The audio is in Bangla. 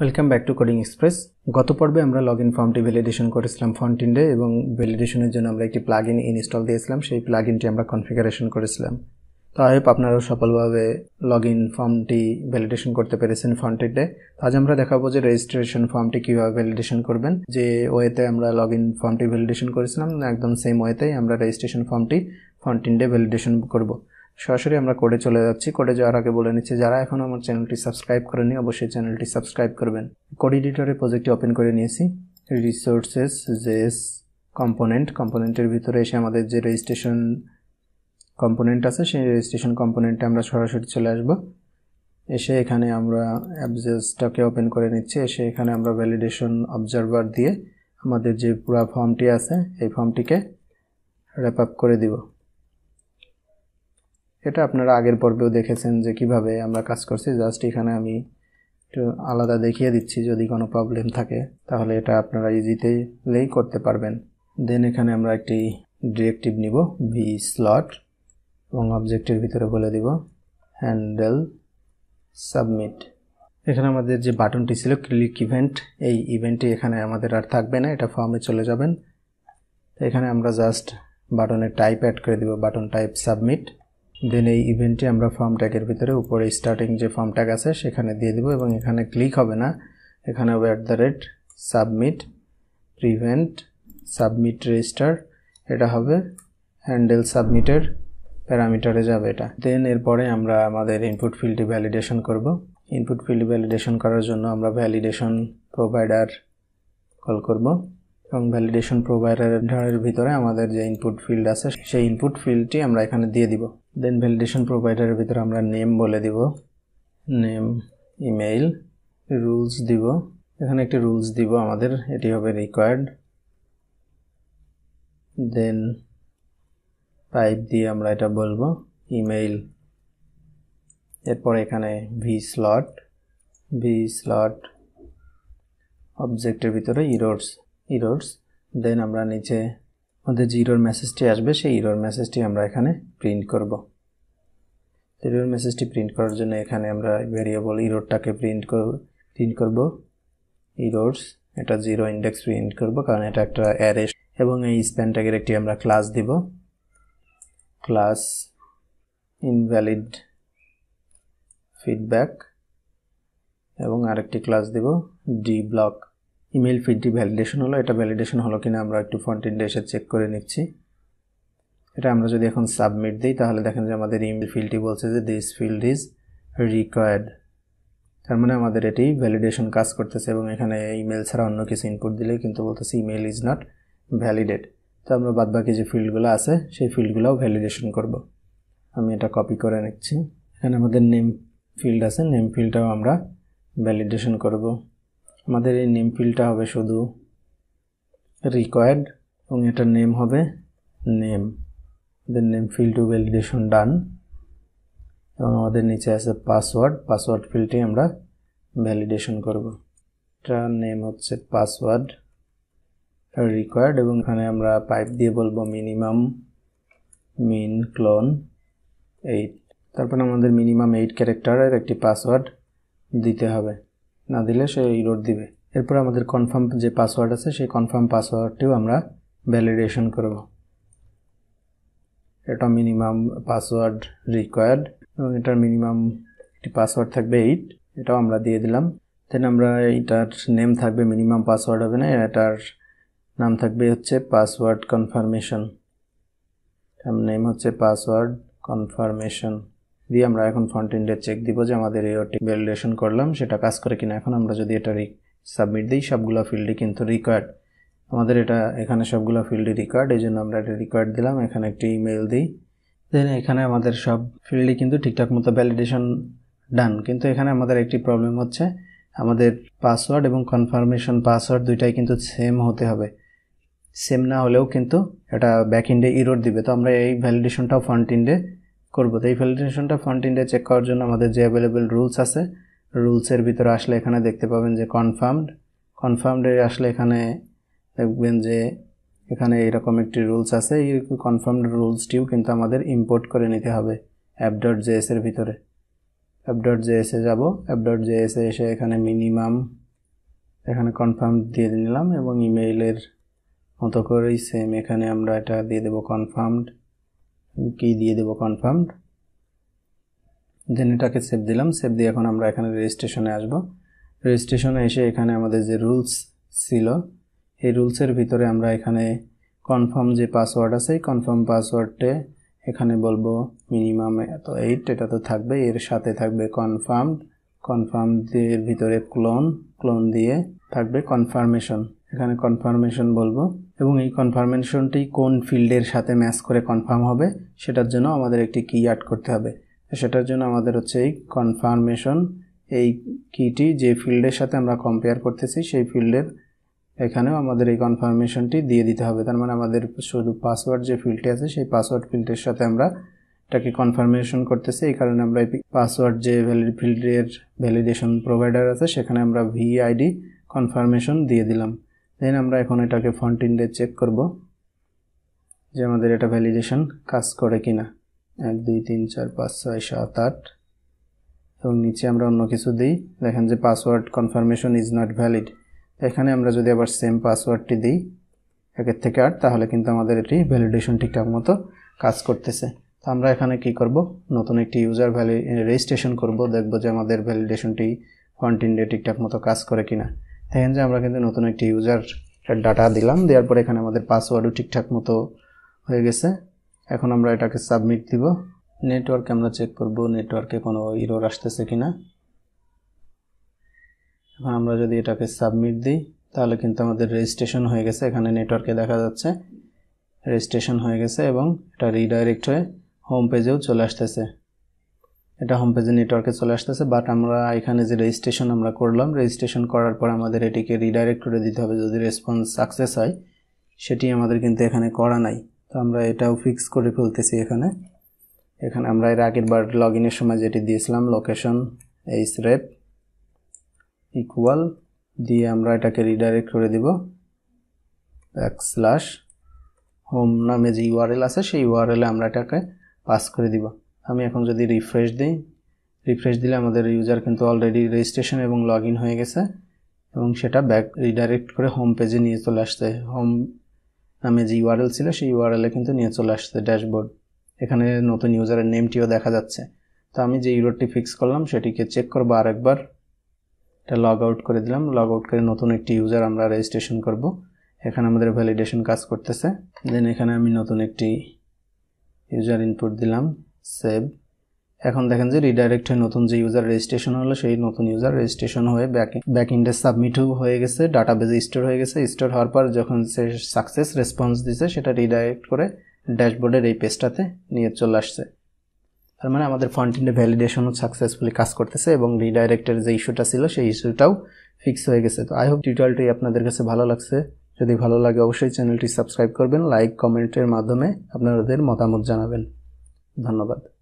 welcome back to Coding Express গত পর্বে আমরা লগ ইন ফর্মটি ভ্যালিডেশন করেছিলাম ফন্টিন্ডে এবং ভ্যালিডেশনের জন্য আমরা একটি প্লাগ ইন ইনস্টল দিয়েছিলাম সেই প্লাগ ইনটি আমরা কনফিগারেশন করেছিলাম তো আই হোপ আপনারাও সফলভাবে লগ ইন ফর্মটি ভ্যালিডেশন করতে পেরেছেন তো আজ আমরা দেখাবো যে রেজিস্ট্রেশন ফর্মটি কীভাবে ভ্যালিডেশন করবেন যে ওয়েতে আমরা লগ ইন ফর্মটি ভ্যালিডেশন করেছিলাম একদম সেম ওয়েতেই আমরা রেজিস্ট্রেশন ফর্মটি ফন্টিন্ডে ভ্যালিডেশন করবো সরাসরি আমরা কোডে চলে যাচ্ছি কোডে যাওয়ার আগে বলে নিচ্ছি যারা এখন আমার চ্যানেলটি সাবস্ক্রাইব করেনি অবশ্যই চ্যানেলটি সাবস্ক্রাইব করবেন কোড এডিটরে প্রজেক্টটি ওপেন করে নিয়েছি রিসোর্সেস জেস কম্পোনেন্ট কম্পোনেন্টের ভিতরে এসে আমাদের যে রেজিস্ট্রেশন কম্পোনেন্ট আছে সেই রেজিস্ট্রেশন কম্পোনেন্টে আমরা সরাসরি চলে আসব এসে এখানে আমরা অ্যাপজেসটাকে ওপেন করে নিচ্ছি এসে এখানে আমরা ভ্যালিডেশন অবজারভার দিয়ে আমাদের যে পুরা ফর্মটি আছে এই ফর্মটিকে র্যাপ আপ করে দিব এটা আপনারা আগের পর্বেও দেখেছেন যে কিভাবে আমরা কাজ করছি জাস্ট এখানে আমি একটু আলাদা দেখিয়ে দিচ্ছি যদি কোনো প্রবলেম থাকে তাহলে এটা আপনারা ইজিতেলেই করতে পারবেন দেন এখানে আমরা একটি ডিরেক্টিভ নিব ভি স্লট এবং অবজেক্টের ভিতরে বলে দিব হ্যান্ডেল সাবমিট এখানে আমাদের যে বাটনটি ছিল ক্লিক ইভেন্ট এই ইভেন্টটি এখানে আমাদের আর থাকবে না এটা ফর্মে চলে যাবেন এখানে আমরা জাস্ট বাটনের টাইপ অ্যাড করে দিব বাটন টাইপ সাবমিট দেন এই ইভেন্টে আমরা ফার্ম ট্যাগের ভিতরে উপরে স্টার্টিং যে ফার্ম ট্যাগ আছে সেখানে দিয়ে দেবো এবং এখানে ক্লিক হবে না এখানে হবে at the rate submit prevent submit register এটা হবে হ্যান্ডেল সাবমিটের প্যারামিটারে যাবে এটা দেন এরপরে আমরা আমাদের ইনপুট ফিল্ডটি ভ্যালিডেশন করব ইনপুট ফিল্ড ভ্যালিডেশন করার জন্য আমরা ভ্যালিডেশন প্রোভাইডার কল করব এবং ভ্যালিডেশন প্রোভাইডারের ভিতরে আমাদের যে ইনপুট ফিল্ড আছে সেই ইনপুট ফিল্ডটি আমরা এখানে দিয়ে দিব দেন ভ্যালিডেশন প্রোভাইডারের ভিতরে আমরা নেম বলে দিব নেম ইমেইল রুলস দিব এখানে একটি রুলস দিব আমাদের এটি হবে রিকোয়ার্ড দেন টাইপ দিয়ে আমরা এটা বলবো ইমেইল এরপর এখানে ভি স্লট ভি স্লট অবজেক্টের ভিতরে ইরোডস ইরোডস দেন আমরা নিচে আমাদের যে ইরোর মেসেজটি আসবে সেই ইরোর মেসেজটি আমরা এখানে প্রিন্ট করব ইরোর মেসেজটি প্রিন্ট করার জন্য এখানে আমরা ভেরিয়েবল ইরোরটাকে প্রিন্ট করব প্রিন্ট করব ইরোরস এটা জিরো ইন্ডেক্স প্রিন্ট করব কারণ এটা একটা অ্যারে এবং এই স্প্যান ট্যাগের একটি আমরা ক্লাস দিব ক্লাস ইনভ্যালিড ফিডব্যাক এবং আরেকটি ক্লাস দিব ডি ব্লক ইমেল ফিডটি ভ্যালিডেশন হলো এটা ভ্যালিডেশন হলো কিনা আমরা একটু ফ্রন্ট এন্ডে এসে চেক করে নিচ্ছি এটা আমরা যদি এখন সাবমিট দিই তাহলে দেখেন যে আমাদের ইমেল ফিল্ডটি বলছে যে দিস ফিল্ড ইজ রিকোয়ার্ড তার মানে আমাদের এটি ভ্যালিডেশন কাজ করতেছে এবং এখানে ইমেল ছাড়া অন্য কিছু ইনপুট দিলে কিন্তু বলতেছে ইমেল ইজ নট ভ্যালিডেট তো আমরা বাদবাকি যে ফিল্ডগুলো আছে সেই ফিল্ডগুলোও ভ্যালিডেশন করব আমি এটা কপি করে নিচ্ছি এখানে আমাদের নেম ফিল্ড আছে নেম ফিল্ডটাও আমরা ভ্যালিডেশন করবো আমাদের এই নেম ফিল্ডটা হবে শুধু রিকোয়ার্ড এবং এটার নেম হবে নেম আমাদের name field to validation done এবং আমাদের নিচে আছে পাসওয়ার্ড পাসওয়ার্ড ফিল্ডটি আমরা ভ্যালিডেশন করব এটা নেম হচ্ছে পাসওয়ার্ড রিকোয়ার্ড এবং এখানে আমরা পাইপ দিয়ে বলবো মিনিমাম মিন ক্লোন এইট তারপরে আমাদের মিনিমাম এইট ক্যারেক্টারের একটি পাসওয়ার্ড দিতে হবে না দিলে সে ইরোর দিবে এরপর আমাদের কনফার্ম যে পাসওয়ার্ড আছে সেই কনফার্ম পাসওয়ার্ডটিও আমরা ভ্যালিডেশন করব এটা মিনিমাম পাসওয়ার্ড রিকোয়ার্ড এবং এটার মিনিমাম একটি পাসওয়ার্ড থাকবে এইট এটাও আমরা দিয়ে দিলাম দেন আমরা এটার নেম থাকবে মিনিমাম পাসওয়ার্ড হবে না এটার নাম থাকবে হচ্ছে পাসওয়ার্ড কনফার্মেশন নেম হচ্ছে পাসওয়ার্ড কনফার্মেশন দিয়ে আমরা এখন ফ্রন্ট এন্ডে চেক দিব যে আমাদের ওটি ভ্যালিডেশন করলাম সেটা কাজ করে কিনা এখন আমরা যদি এটা সাবমিট দিই সবগুলো ফিল্ডই কিন্তু রিকোয়ার্ড আমাদের এটা এখানে সবগুলো ফিল্ডই রিকোয়ার্ড এই জন্য আমরা এটা রিকোয়ার্ড দিলাম এখানে একটি ইমেল দিই দেন এখানে আমাদের সব ফিল্ডই কিন্তু ঠিকঠাক মতো ভ্যালিডেশন ডান কিন্তু এখানে আমাদের একটি প্রবলেম হচ্ছে আমাদের পাসওয়ার্ড এবং কনফার্মেশন পাসওয়ার্ড দুইটাই কিন্তু সেম হতে হবে সেম না হলেও কিন্তু এটা ব্যাক ইন্ডে ইরোড দিবে তো আমরা এই ভ্যালিডেশনটাও ফ্রন্ট ইন্ডে করব তো এই ভ্যালিডেশনটা ফন্ট ইন্ডিয়া চেক করার জন্য আমাদের যে অ্যাভেলেবেল রুলস আছে রুলসের ভিতরে আসলে এখানে দেখতে পাবেন যে কনফার্মড কনফার্মডে আসলে এখানে দেখবেন যে এখানে এরকম একটি রুলস আছে এই কনফার্মড রুলসটিও কিন্তু আমাদের ইম্পোর্ট করে নিতে হবে অ্যাপ ডট জেএস এর ভিতরে অ্যাপ ডট জেএসে যাবো অ্যাপ ডট জেএসে এসে এখানে মিনিমাম এখানে কনফার্ম দিয়ে নিলাম এবং ইমেইলের মতো করেই সেম এখানে আমরা এটা দিয়ে দেবো কনফার্মড কি দিয়ে দেবো কনফার্মড দেন এটাকে সেভ দিলাম সেভ দিয়ে এখন আমরা এখানে রেজিস্ট্রেশনে আসব রেজিস্ট্রেশনে এসে এখানে আমাদের যে রুলস ছিল এই রুলসের ভিতরে আমরা এখানে কনফার্ম যে পাসওয়ার্ড আছে এই কনফার্ম পাসওয়ার্ডটে এখানে বলবো মিনিমাম এত এইট এটা তো থাকবে এর সাথে থাকবে কনফার্ম কনফার্ম এর ভিতরে ক্লোন ক্লোন দিয়ে থাকবে কনফার্মেশন এখানে কনফার্মেশন বলবো এবং এই কনফার্মেশনটি কোন ফিল্ডের সাথে ম্যাচ করে কনফার্ম হবে সেটার জন্য আমাদের একটি কি অ্যাড করতে হবে সেটার জন্য আমাদের হচ্ছে এই কনফার্মেশন এই কিটি যে ফিল্ডের সাথে আমরা কম্পেয়ার করতেছি সেই ফিল্ডের এখানেও আমাদের এই কনফার্মেশনটি দিয়ে দিতে হবে তার মানে আমাদের শুধু পাসওয়ার্ড যে ফিল্ডটি আছে সেই পাসওয়ার্ড ফিল্ডের সাথে আমরা এটাকে কনফার্মেশন করতেছি এই কারণে আমরা এই পাসওয়ার্ড যে ভ্যালিড ফিল্ডের ভ্যালিডেশন প্রোভাইডার আছে সেখানে আমরা ভিআইডি কনফার্মেশন দিয়ে দিলাম দেন আমরা এখন এটাকে ফন্টিন দিয়ে চেক করব যে আমাদের এটা ভ্যালিডেশন কাজ করে কি না এক দুই তিন চার পাঁচ ছয় সাত আট এবং নিচে আমরা অন্য কিছু দিই দেখেন যে password confirmation is not valid এখানে আমরা যদি আবার সেম পাসওয়ার্ডটি দিই একের থেকে আট তাহলে কিন্তু আমাদের এটি ভ্যালিডেশন ঠিকঠাক মতো কাজ করতেছে তো আমরা এখানে কি করব নতুন একটি ইউজার ভ্যালি রেজিস্ট্রেশন করব দেখব যে আমাদের ভ্যালিডেশনটি ফন্টিন ডে ঠিকঠাক মতো কাজ করে কিনা দেখেন যে আমরা কিন্তু নতুন একটি ইউজার ডাটা দিলাম দেওয়ার পরে এখানে আমাদের পাসওয়ার্ডও ঠিকঠাক মতো হয়ে গেছে এখন আমরা এটাকে সাবমিট দিব নেটওয়ার্ক আমরা চেক করব নেটওয়ার্কে কোনো ইরোর আসতেছে কি না এখন আমরা যদি এটাকে সাবমিট দিই তাহলে কিন্তু আমাদের রেজিস্ট্রেশন হয়ে গেছে এখানে নেটওয়ার্কে দেখা যাচ্ছে রেজিস্ট্রেশন হয়ে গেছে এবং এটা রিডাইরেক্ট হয়ে হোম পেজেও চলে আসতেছে এটা হোম পেজে নেটওয়ার্কে চলে আসতেছে বাট আমরা এখানে যে রেজিস্ট্রেশন আমরা করলাম রেজিস্ট্রেশন করার পর আমাদের এটিকে রিডাইরেক্ট করে দিতে হবে যদি রেসপন্স সাকসেস হয় সেটি আমাদের কিন্তু এখানে করা নাই তো আমরা এটাও ফিক্স করে ফেলতেছি এখানে এখানে আমরা এর আগের বার লগ ইনের সময় যেটি দিয়েছিলাম লোকেশন এইচ রেপ ইকুয়াল দিয়ে আমরা এটাকে রিডাইরেক্ট করে দিব ব্যাক স্ল্যাশ হোম নামে যে ইউআরএল আছে সেই ইউআরএলে আমরা এটাকে পাস করে দিব আমি এখন যদি রিফ্রেশ দিই রিফ্রেশ দিলে আমাদের ইউজার কিন্তু অলরেডি রেজিস্ট্রেশন এবং লগ হয়ে গেছে এবং সেটা ব্যাক রিডাইরেক্ট করে হোম পেজে নিয়ে চলে আসছে হোম নামে যে ইউআরএল ছিল সেই ইউআরএলে কিন্তু নিয়ে চলে আসছে ড্যাশবোর্ড এখানে নতুন ইউজারের নেমটিও দেখা যাচ্ছে তো আমি যে ইউরোডটি ফিক্স করলাম সেটিকে চেক করবো আরেকবার এটা লগ আউট করে দিলাম লগ আউট করে নতুন একটি ইউজার আমরা রেজিস্ট্রেশন করব এখানে আমাদের ভ্যালিডেশন কাজ করতেছে দেন এখানে আমি নতুন একটি ইউজার ইনপুট দিলাম সেভ এখন দেখেন যে রিডাইরেক্ট হয়ে নতুন যে ইউজার রেজিস্ট্রেশন হলো সেই নতুন ইউজার রেজিস্ট্রেশন হয়ে ব্যাক ব্যাক ইন্ডে সাবমিটও হয়ে গেছে ডাটা বেজে স্টোর হয়ে গেছে স্টোর হওয়ার পর যখন সে সাকসেস রেসপন্স দিছে সেটা রিডাইরেক্ট করে ড্যাশবোর্ডের এই পেজটাতে নিয়ে চলে আসছে তার মানে আমাদের ফ্রন্ট ইন্ডে ভ্যালিডেশনও সাকসেসফুলি কাজ করতেছে এবং রিডাইরেক্টের যে ইস্যুটা ছিল সেই ইস্যুটাও ফিক্স হয়ে গেছে তো আই হোপ টিউটোরিয়ালটি আপনাদের কাছে ভালো লাগছে যদি ভালো লাগে অবশ্যই চ্যানেলটি সাবস্ক্রাইব করবেন লাইক কমেন্টের মাধ্যমে আপনাদের মতামত জানাবেন धन्यवाद